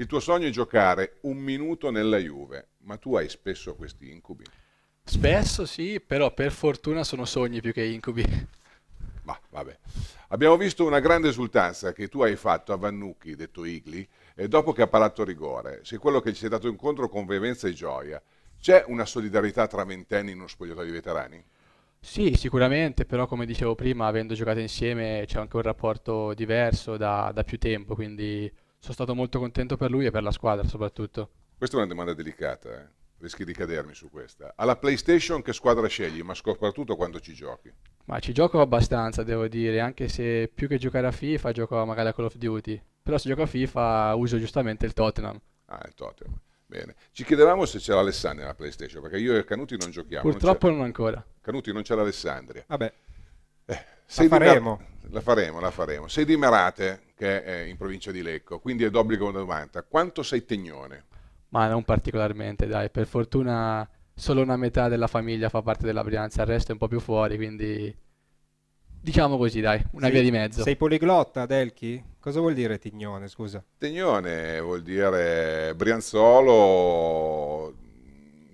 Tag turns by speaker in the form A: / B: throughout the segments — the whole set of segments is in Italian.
A: Il tuo sogno è giocare un minuto nella Juve, ma tu hai spesso questi incubi?
B: Spesso sì, però per fortuna sono sogni più che incubi. Ma vabbè.
A: Abbiamo visto una grande esultanza che tu hai fatto a Vannucchi, detto Igli, dopo che ha parato rigore. Sei quello che ci è dato incontro con veemenza e gioia. C'è una solidarietà tra ventenni in uno spogliatoio di veterani?
B: Sì, sicuramente, però come dicevo prima, avendo giocato insieme c'è anche un rapporto diverso da, da più tempo, quindi sono stato molto contento per lui e per la squadra soprattutto.
A: Questa è una domanda delicata, eh? rischi di cadermi su questa. Alla PlayStation che squadra scegli, ma soprattutto quando ci giochi?
B: Ma ci gioco abbastanza, devo dire, anche se più che giocare a FIFA gioco magari a Call of Duty. Però se gioco a FIFA uso giustamente il Tottenham. Ah, il Tottenham.
A: Bene. Ci chiedevamo se c'era l'Alessandria nella PlayStation, perché io e Canuti non giochiamo. Purtroppo non, non ancora. Canuti non c'è l'Alessandria.
B: Vabbè. Eh, sei, di
A: la faremo, la faremo. Sei di Merate, che è in provincia di Lecco, quindi è d'obbligo una domanda. Quanto sei tegnone?
B: Ma non particolarmente, dai. Per fortuna solo una metà della famiglia fa parte della Brianza, il resto è un po' più fuori, quindi diciamo così, dai, una sei, via di mezzo. Sei
C: poliglotta, Delchi? Cosa vuol dire Tignone, scusa? Tignone
A: vuol dire Brianzolo,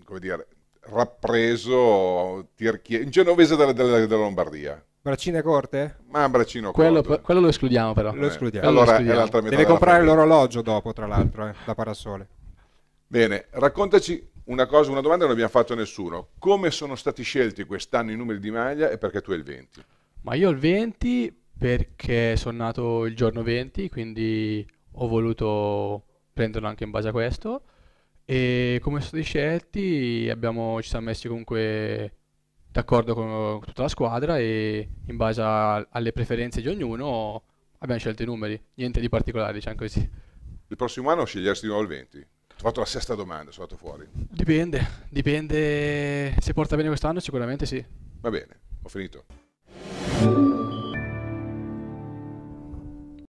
A: come dire, rappreso, tirchie, genovese della, della, della Lombardia.
C: Braccine corte?
A: Ma braccino quello,
C: corto. Quello lo escludiamo però. Lo escludiamo. Allora, lo escludiamo. È l'altra metà Deve comprare famiglia. l'orologio dopo, tra l'altro, eh, da parasole.
A: Bene, raccontaci una cosa, una domanda che non abbiamo fatto a nessuno. Come sono stati scelti quest'anno i numeri di maglia e perché tu hai il 20?
B: Ma io ho il 20 perché sono nato il giorno 20, quindi ho voluto prenderlo anche in base a questo. E come sono stati scelti abbiamo, ci siamo messi comunque d'accordo con tutta la squadra e in base a, alle preferenze di ognuno abbiamo scelto i numeri, niente di particolare diciamo così.
A: Il prossimo anno sceglieresti di nuovo il 20? Ho fatto la sesta domanda, sono andato fuori.
B: Dipende, dipende, se porta bene quest'anno sicuramente sì.
A: Va bene, ho finito.